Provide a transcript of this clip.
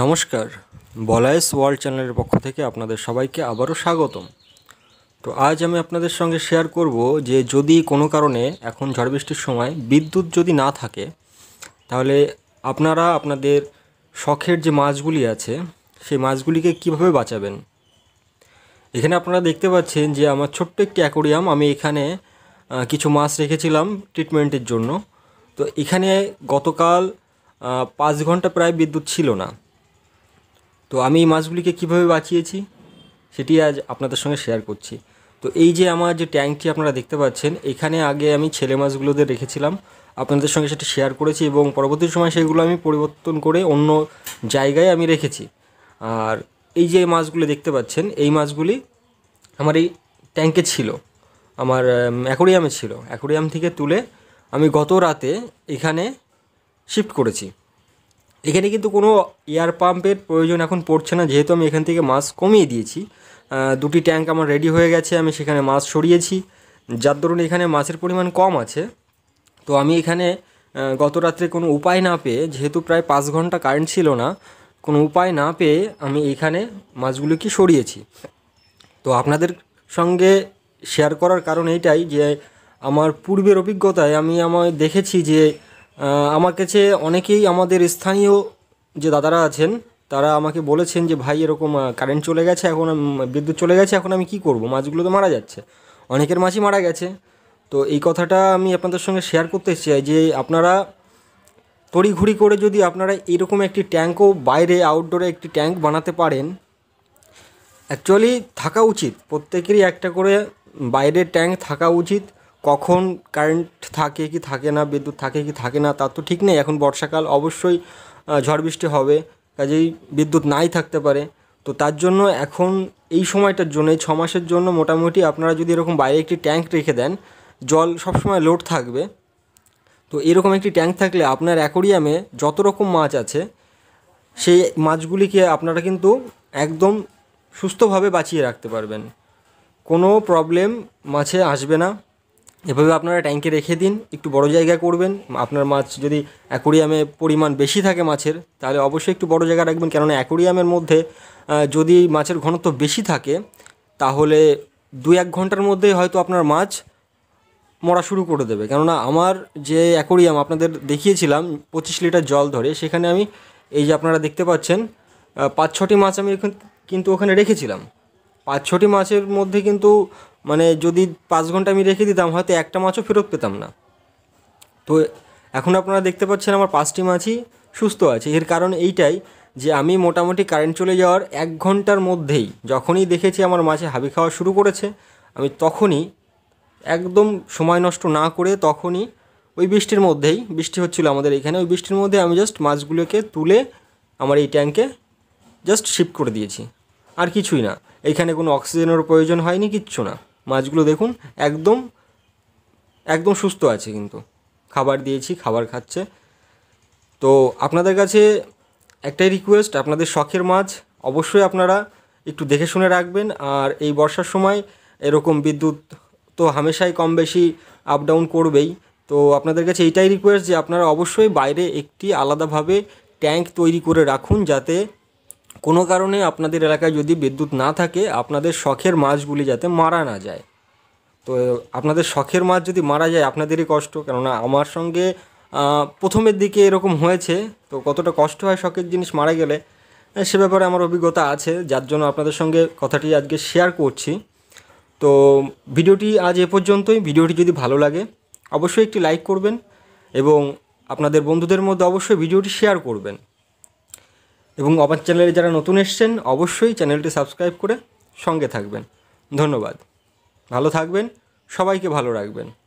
নমস্কার বলায়স ওয়ার্ল্ড চ্যানেলের পক্ষ থেকে আপনাদের সবাইকে আবারও স্বাগতম তো আজ আমি আপনাদের সঙ্গে শেয়ার করব যে যদি কোনো কারণে এখন ঝড় বৃষ্টির সময় বিদ্যুৎ যদি না থাকে তাহলে আপনারা আপনাদের শখের যে মাছগুলি আছে সেই মাছগুলিকে কিভাবে বাঁচাবেন এখানে আপনারা দেখতে পাচ্ছেন যে আমার ছোট্ট একটি অ্যাকোরিয়াম আমি এখানে কিছু মাছ রেখেছিলাম ট্রিটমেন্টের জন্য তো এখানে গতকাল পাঁচ ঘন্টা প্রায় বিদ্যুৎ ছিল না তো আমি এই মাছগুলিকে কীভাবে বাঁচিয়েছি সেটি আজ আপনাদের সঙ্গে শেয়ার করছি তো এই যে আমার যে ট্যাঙ্কটি আপনারা দেখতে পাচ্ছেন এখানে আগে আমি ছেলে মাছগুলোতে রেখেছিলাম আপনাদের সঙ্গে সেটি শেয়ার করেছি এবং পরবর্তী সময় সেগুলো আমি পরিবর্তন করে অন্য জায়গায় আমি রেখেছি আর এই যে মাছগুলো দেখতে পাচ্ছেন এই মাছগুলি আমার এই ট্যাঙ্কে ছিল আমার অ্যাকোরিয়ামে ছিল অ্যাকোরিয়াম থেকে তুলে আমি গত রাতে এখানে শিফট করেছি এখানে কিন্তু কোনো এয়ার পাম্পের প্রয়োজন এখন পড়ছে না যেহেতু আমি এখান থেকে মাছ কমিয়ে দিয়েছি দুটি ট্যাঙ্ক আমার রেডি হয়ে গেছে আমি সেখানে মাছ সরিয়েছি যার দরুন এখানে মাছের পরিমাণ কম আছে তো আমি এখানে গত রাত্রে কোনো উপায় না পেয়ে যেহেতু প্রায় পাঁচ ঘন্টা কারেন্ট ছিল না কোনো উপায় না পেয়ে আমি এইখানে মাছগুলোকে সরিয়েছি তো আপনাদের সঙ্গে শেয়ার করার কারণ এইটাই যে আমার পূর্বের অভিজ্ঞতায় আমি আমায় দেখেছি যে আমার কাছে অনেকেই আমাদের স্থানীয় যে দাদারা আছেন তারা আমাকে বলেছেন যে ভাই এরকম কারেন্ট চলে গেছে এখন বিদ্যুৎ চলে গেছে এখন আমি কি করব মাছগুলো তো মারা যাচ্ছে অনেকের মাছই মারা গেছে তো এই কথাটা আমি আপনাদের সঙ্গে শেয়ার করতে চাই যে আপনারা তড়িঘড়ি করে যদি আপনারা এরকম একটি ট্যাঙ্কও বাইরে আউটডোরে একটি ট্যাঙ্ক বানাতে পারেন অ্যাকচুয়ালি থাকা উচিত প্রত্যেকেরই একটা করে বাইরের ট্যাঙ্ক থাকা উচিত কখন কারেন্ট থাকে কি থাকে না বিদ্যুৎ থাকে কি থাকে না তা তো ঠিক নেই এখন বর্ষাকাল অবশ্যই ঝড় বৃষ্টি হবে কাজেই বিদ্যুৎ নাই থাকতে পারে তো তার জন্য এখন এই সময়টার জন্য এই ছ মাসের জন্য মোটামুটি আপনারা যদি এরকম বাইরে একটি ট্যাঙ্ক রেখে দেন জল সবসময় লোড থাকবে তো এরকম একটি ট্যাঙ্ক থাকলে আপনার অ্যাকোরিয়ামে যত রকম মাছ আছে সেই মাছগুলিকে আপনারা কিন্তু একদম সুস্থভাবে বাঁচিয়ে রাখতে পারবেন কোনো প্রবলেম মাছে আসবে না এভাবে আপনারা ট্যাঙ্কে রেখে দিন একটু বড় জায়গা করবেন আপনার মাছ যদি অ্যাকোরিয়ামে পরিমাণ বেশি থাকে মাছের তাহলে অবশ্যই একটু বড় জায়গা রাখবেন কেননা অ্যাকোরিয়ামের মধ্যে যদি মাছের ঘনত্ব বেশি থাকে তাহলে দু এক ঘন্টার মধ্যেই হয়তো আপনার মাছ মরা শুরু করে দেবে কেননা আমার যে অ্যাকোরিয়াম আপনাদের দেখিয়েছিলাম পঁচিশ লিটার জল ধরে সেখানে আমি এই যে আপনারা দেখতে পাচ্ছেন পাঁচ ছটি মাছ আমি কিন্তু ওখানে রেখেছিলাম পাঁচ ছটি মাছের মধ্যে কিন্তু মানে যদি পাঁচ ঘন্টা আমি রেখে দিতাম হয়তো একটা মাছও ফেরত পেতাম না তো এখন আপনারা দেখতে পাচ্ছেন আমার পাঁচটি মাছই সুস্থ আছে এর কারণ এইটাই যে আমি মোটামুটি কারেন্ট চলে যাওয়ার এক ঘন্টার মধ্যেই যখনই দেখেছি আমার মাছে হাবি খাওয়া শুরু করেছে আমি তখনই একদম সময় নষ্ট না করে তখনই ওই বৃষ্টির মধ্যেই বৃষ্টি হচ্ছিল আমাদের এখানে ওই বৃষ্টির মধ্যে আমি জাস্ট মাছগুলোকে তুলে আমার এই ট্যাঙ্কে জাস্ট শিফট করে দিয়েছি আর কিছুই না এখানে কোনো অক্সিজেনের প্রয়োজন হয়নি কিচ্ছু না মাছগুলো দেখুন একদম একদম সুস্থ আছে কিন্তু খাবার দিয়েছি খাবার খাচ্ছে তো আপনাদের কাছে একটাই রিকোয়েস্ট আপনাদের শখের মাছ অবশ্যই আপনারা একটু দেখে শুনে রাখবেন আর এই বর্ষার সময় এরকম বিদ্যুৎ তো হামেশাই কম বেশি আপ ডাউন করবেই তো আপনাদের কাছে এইটাই রিকোয়েস্ট যে আপনারা অবশ্যই বাইরে একটি আলাদাভাবে ট্যাঙ্ক তৈরি করে রাখুন যাতে কোনো কারণে আপনাদের এলাকায় যদি বিদ্যুৎ না থাকে আপনাদের শখের মাছগুলি যাতে মারা না যায় তো আপনাদের শখের মাছ যদি মারা যায় আপনাদেরই কষ্ট কেননা আমার সঙ্গে প্রথমের দিকে এরকম হয়েছে তো কতটা কষ্ট হয় শখের জিনিস মারা গেলে সে ব্যাপারে আমার অভিজ্ঞতা আছে যার জন্য আপনাদের সঙ্গে কথাটি আজকে শেয়ার করছি তো ভিডিওটি আজ এ পর্যন্তই ভিডিওটি যদি ভালো লাগে অবশ্যই একটি লাইক করবেন এবং আপনাদের বন্ধুদের মধ্যে অবশ্যই ভিডিওটি শেয়ার করবেন এবং আমার চ্যানেলে যারা নতুন এসছেন অবশ্যই চ্যানেলটি সাবস্ক্রাইব করে সঙ্গে থাকবেন ধন্যবাদ ভালো থাকবেন সবাইকে ভালো রাখবেন